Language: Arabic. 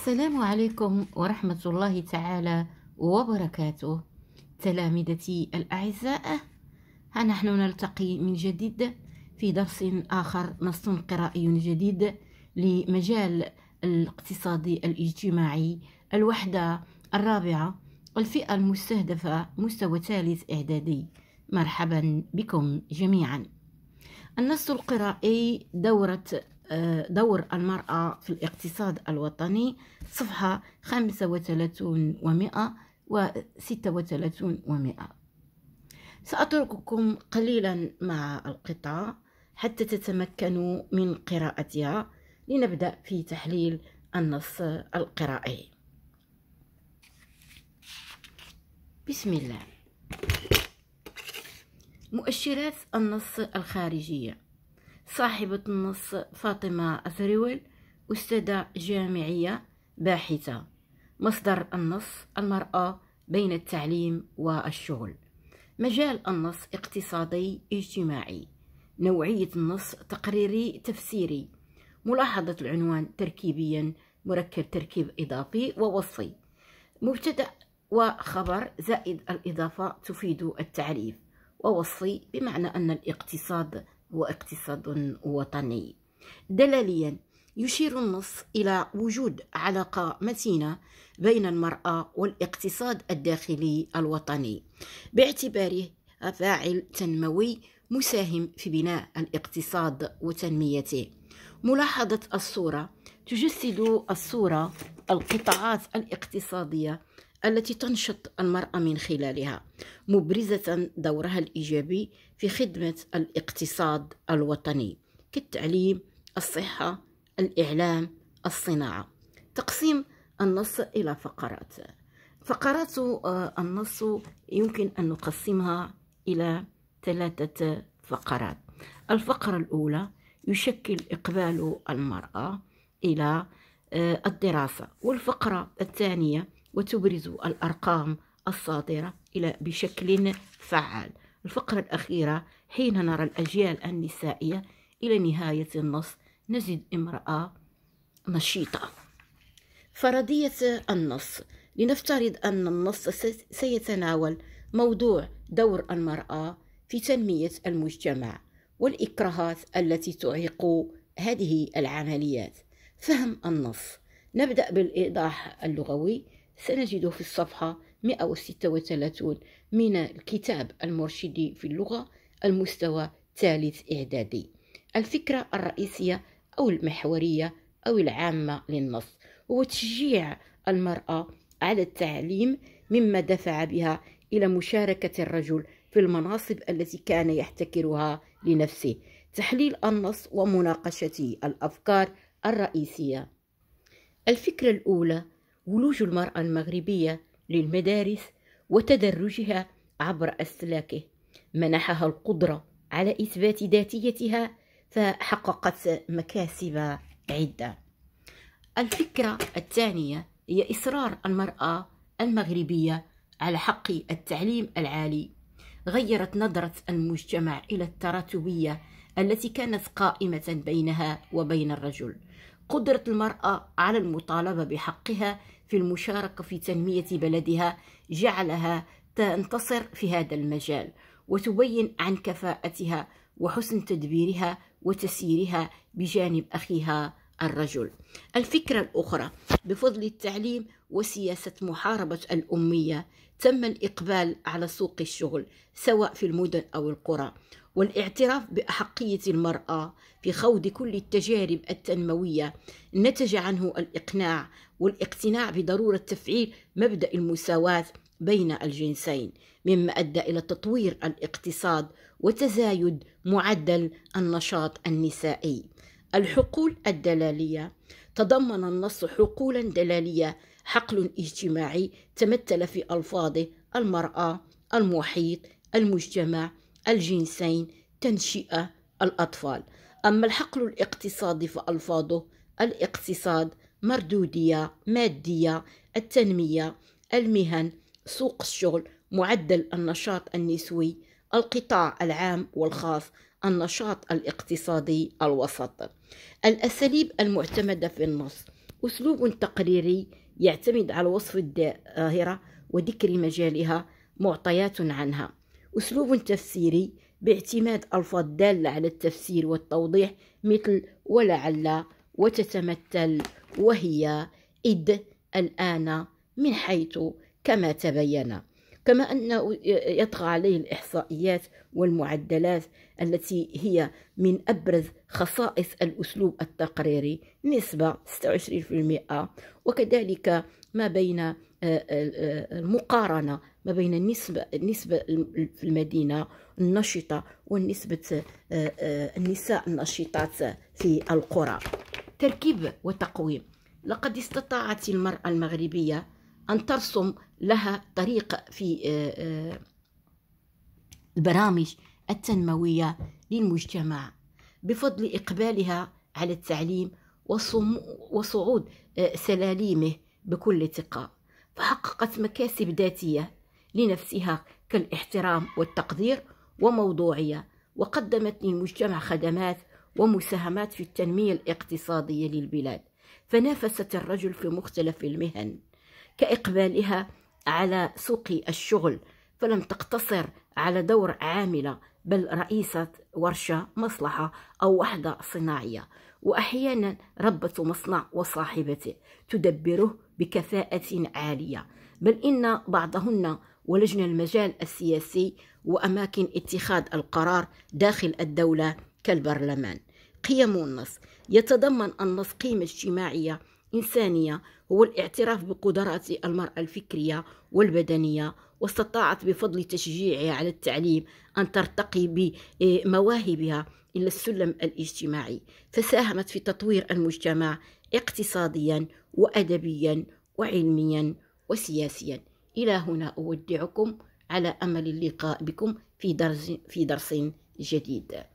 السلام عليكم ورحمة الله تعالى وبركاته تلامذتي الأعزاء ها نحن نلتقي من جديد في درس آخر نص قرائي جديد لمجال الاقتصادي الاجتماعي الوحدة الرابعة الفئة المستهدفة مستوى ثالث إعدادي مرحبا بكم جميعا النص القرائي دورة آه، دور المرأة في الاقتصاد الوطني صفحة 35 ومئة وستة وثلاثون ومئة سأترككم قليلا مع القطع حتى تتمكنوا من قراءتها لنبدأ في تحليل النص القرائي بسم الله مؤشرات النص الخارجيه صاحبة النص فاطمة أثريول أستاذة جامعية باحثة مصدر النص المرأة بين التعليم والشغل مجال النص اقتصادي اجتماعي نوعية النص تقريري تفسيري ملاحظة العنوان تركيبيا مركب تركيب إضافي ووصفي مبتدأ وخبر زائد الإضافة تفيد التعريف ووصي بمعنى أن الاقتصاد واقتصاد وطني دلاليا يشير النص إلى وجود علاقة متينة بين المرأة والاقتصاد الداخلي الوطني باعتباره فاعل تنموي مساهم في بناء الاقتصاد وتنميته ملاحظة الصورة تجسد الصورة القطاعات الاقتصادية التي تنشط المرأة من خلالها مبرزة دورها الإيجابي في خدمة الاقتصاد الوطني كالتعليم الصحة الإعلام الصناعة تقسيم النص إلى فقرات فقرات آه، النص يمكن أن نقسمها إلى ثلاثة فقرات الفقرة الأولى يشكل إقبال المرأة إلى آه، الدراسة والفقرة الثانية وتبرز الأرقام الصادرة إلى بشكل فعال الفقرة الأخيرة حين نرى الأجيال النسائية إلى نهاية النص نجد امرأة نشيطة فرضية النص لنفترض أن النص سيتناول موضوع دور المرأة في تنمية المجتمع والإكراهات التي تعيق هذه العمليات فهم النص نبدأ بالإيضاح اللغوي سنجد في الصفحة 136 من الكتاب المرشدي في اللغة المستوى الثالث إعدادي الفكرة الرئيسية أو المحورية أو العامة للنص هو تشجيع المرأة على التعليم مما دفع بها إلى مشاركة الرجل في المناصب التي كان يحتكرها لنفسه تحليل النص ومناقشته الأفكار الرئيسية الفكرة الأولى ولوج المرأة المغربية للمدارس وتدرجها عبر أسلاكه منحها القدرة على إثبات ذاتيتها فحققت مكاسب عدة الفكرة الثانية هي إصرار المرأة المغربية على حق التعليم العالي غيرت نظرة المجتمع إلى التراتبية التي كانت قائمة بينها وبين الرجل قدرة المرأة على المطالبة بحقها في المشاركة في تنمية بلدها جعلها تنتصر في هذا المجال وتبين عن كفاءتها وحسن تدبيرها وتسييرها بجانب أخيها الرجل الفكرة الأخرى بفضل التعليم وسياسة محاربة الأمية تم الإقبال على سوق الشغل سواء في المدن أو القرى والاعتراف بأحقية المرأة في خوض كل التجارب التنموية نتج عنه الإقناع والاقتناع بضرورة تفعيل مبدأ المساواة بين الجنسين مما أدى إلى تطوير الاقتصاد وتزايد معدل النشاط النسائي الحقول الدلالية تضمن النص حقولا دلالية حقل اجتماعي تمثل في ألفاظه المرأة المحيط المجتمع الجنسين تنشئة الأطفال أما الحقل الاقتصادي فألفاظه الاقتصاد مردودية مادية التنمية المهن سوق الشغل معدل النشاط النسوي القطاع العام والخاص النشاط الاقتصادي الوسط الأساليب المعتمدة في النص أسلوب تقريري يعتمد على وصف الظاهرة وذكر مجالها معطيات عنها أسلوب تفسيري باعتماد ألفاظ دالة على التفسير والتوضيح مثل ولعل وتتمثل وهي إذ الآن من حيث كما تبين كما أنه يطغى عليه الإحصائيات والمعدلات التي هي من أبرز خصائص الأسلوب التقريري نسبة 26% وكذلك ما بين آه، آه، آه، المقارنة ما بين النسبة النسبة في المدينة النشطة والنسبة آه، آه، النساء النشطات في القرى تركيب وتقويم لقد استطاعت المرأة المغربية أن ترسم لها طريق في آه، البرامج التنموية للمجتمع بفضل إقبالها على التعليم وصعود سلاليمه بكل ثقة فحققت مكاسب ذاتية لنفسها كالاحترام والتقدير وموضوعية وقدمت للمجتمع خدمات ومساهمات في التنمية الاقتصادية للبلاد فنافست الرجل في مختلف المهن كإقبالها على سوق الشغل فلم تقتصر على دور عاملة بل رئيسة ورشة مصلحة أو وحدة صناعية وأحيانا ربة مصنع وصاحبته تدبره بكفاءة عالية بل إن بعضهن ولجنة المجال السياسي وأماكن اتخاذ القرار داخل الدولة كالبرلمان قيم النص يتضمن النص قيمة اجتماعية إنسانية هو الاعتراف بقدرات المرأة الفكرية والبدنية واستطاعت بفضل تشجيعها على التعليم أن ترتقي بمواهبها إلى السلم الاجتماعي فساهمت في تطوير المجتمع اقتصاديا وأدبيا وعلميا وسياسيا إلى هنا أودعكم على أمل اللقاء بكم في درس, في درس جديد